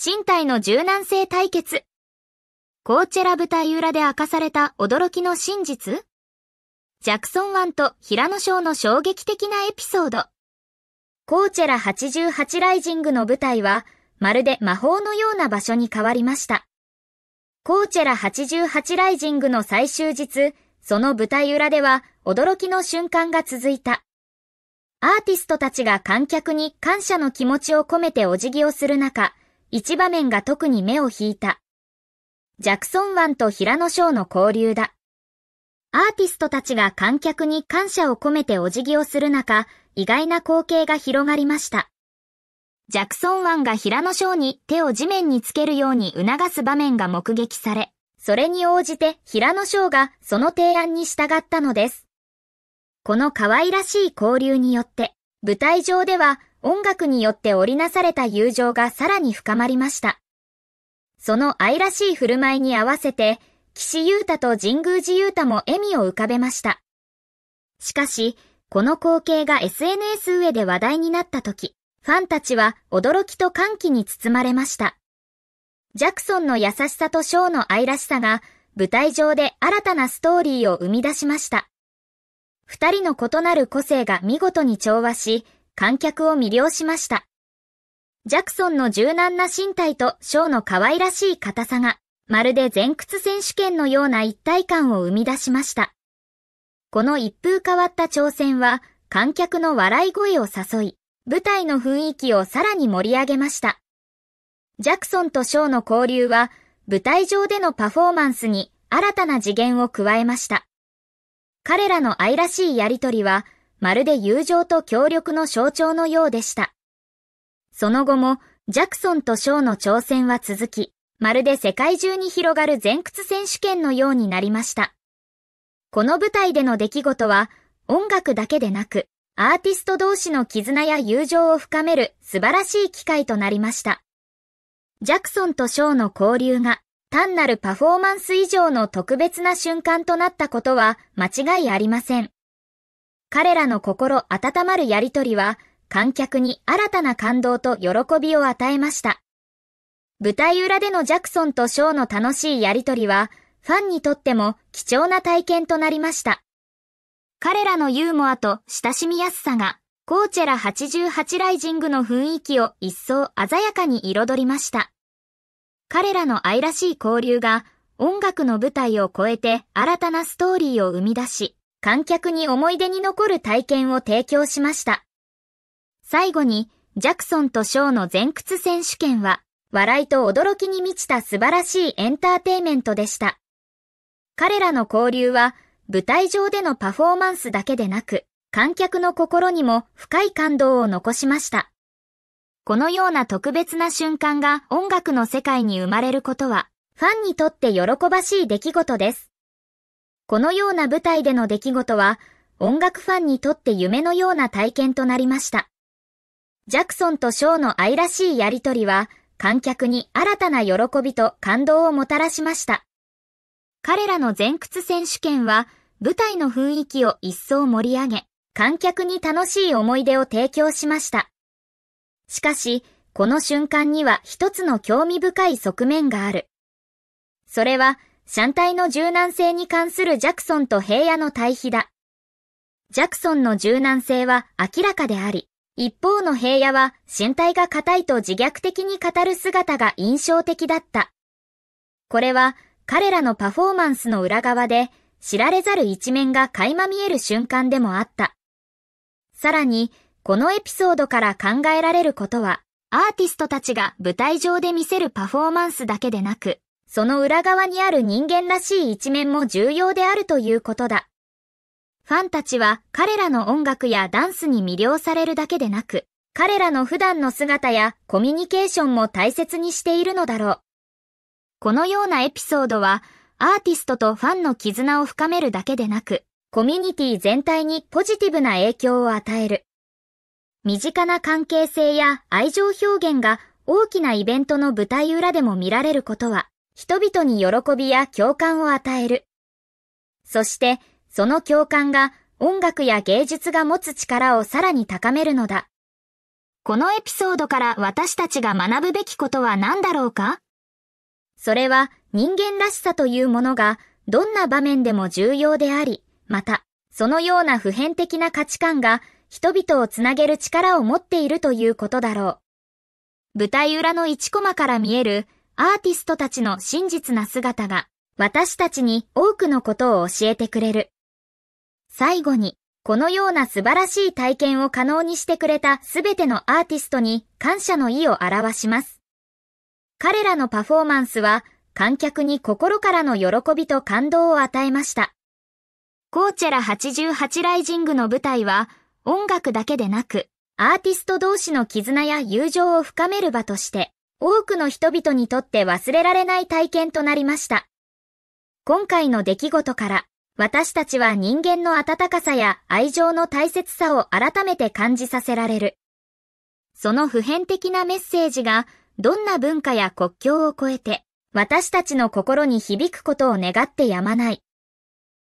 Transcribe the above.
身体の柔軟性対決。コーチェラ舞台裏で明かされた驚きの真実ジャクソンンと平野翔の衝撃的なエピソード。コーチェラ88ライジングの舞台は、まるで魔法のような場所に変わりました。コーチェラ88ライジングの最終日、その舞台裏では驚きの瞬間が続いた。アーティストたちが観客に感謝の気持ちを込めてお辞儀をする中、一場面が特に目を引いた。ジャクソン湾と平野翔の交流だ。アーティストたちが観客に感謝を込めてお辞儀をする中、意外な光景が広がりました。ジャクソン湾が平野翔に手を地面につけるように促す場面が目撃され、それに応じて平野翔がその提案に従ったのです。この可愛らしい交流によって、舞台上では音楽によって織りなされた友情がさらに深まりました。その愛らしい振る舞いに合わせて、岸優太と神宮寺優太も笑みを浮かべました。しかし、この光景が SNS 上で話題になった時、ファンたちは驚きと歓喜に包まれました。ジャクソンの優しさとショーの愛らしさが舞台上で新たなストーリーを生み出しました。二人の異なる個性が見事に調和し、観客を魅了しました。ジャクソンの柔軟な身体とショーの可愛らしい硬さが、まるで前屈選手権のような一体感を生み出しました。この一風変わった挑戦は、観客の笑い声を誘い、舞台の雰囲気をさらに盛り上げました。ジャクソンとショーの交流は、舞台上でのパフォーマンスに新たな次元を加えました。彼らの愛らしいやりとりは、まるで友情と協力の象徴のようでした。その後も、ジャクソンとショーの挑戦は続き、まるで世界中に広がる前屈選手権のようになりました。この舞台での出来事は、音楽だけでなく、アーティスト同士の絆や友情を深める素晴らしい機会となりました。ジャクソンとショーの交流が単なるパフォーマンス以上の特別な瞬間となったことは間違いありません。彼らの心温まるやりとりは、観客に新たな感動と喜びを与えました。舞台裏でのジャクソンとショーの楽しいやりとりは、ファンにとっても貴重な体験となりました。彼らのユーモアと親しみやすさが、コーチェラ88ライジングの雰囲気を一層鮮やかに彩りました。彼らの愛らしい交流が、音楽の舞台を超えて新たなストーリーを生み出し、観客に思い出に残る体験を提供しました。最後に、ジャクソンとショーの前屈選手権は、笑いと驚きに満ちた素晴らしいエンターテイメントでした。彼らの交流は、舞台上でのパフォーマンスだけでなく、観客の心にも深い感動を残しました。このような特別な瞬間が音楽の世界に生まれることは、ファンにとって喜ばしい出来事です。このような舞台での出来事は、音楽ファンにとって夢のような体験となりました。ジャクソンとショーの愛らしいやりとりは、観客に新たな喜びと感動をもたらしました。彼らの前屈選手権は、舞台の雰囲気を一層盛り上げ、観客に楽しい思い出を提供しました。しかし、この瞬間には一つの興味深い側面がある。それは、山体の柔軟性に関するジャクソンと平野の対比だ。ジャクソンの柔軟性は明らかであり、一方の平野は身体が硬いと自虐的に語る姿が印象的だった。これは彼らのパフォーマンスの裏側で知られざる一面が垣間見える瞬間でもあった。さらに、このエピソードから考えられることは、アーティストたちが舞台上で見せるパフォーマンスだけでなく、その裏側にある人間らしい一面も重要であるということだ。ファンたちは彼らの音楽やダンスに魅了されるだけでなく、彼らの普段の姿やコミュニケーションも大切にしているのだろう。このようなエピソードは、アーティストとファンの絆を深めるだけでなく、コミュニティ全体にポジティブな影響を与える。身近な関係性や愛情表現が大きなイベントの舞台裏でも見られることは、人々に喜びや共感を与える。そして、その共感が音楽や芸術が持つ力をさらに高めるのだ。このエピソードから私たちが学ぶべきことは何だろうかそれは人間らしさというものがどんな場面でも重要であり、また、そのような普遍的な価値観が人々をつなげる力を持っているということだろう。舞台裏の1コマから見えるアーティストたちの真実な姿が私たちに多くのことを教えてくれる。最後に、このような素晴らしい体験を可能にしてくれたすべてのアーティストに感謝の意を表します。彼らのパフォーマンスは観客に心からの喜びと感動を与えました。コーチェラ88ライジングの舞台は音楽だけでなくアーティスト同士の絆や友情を深める場として多くの人々にとって忘れられない体験となりました。今回の出来事から、私たちは人間の温かさや愛情の大切さを改めて感じさせられる。その普遍的なメッセージが、どんな文化や国境を越えて、私たちの心に響くことを願ってやまない。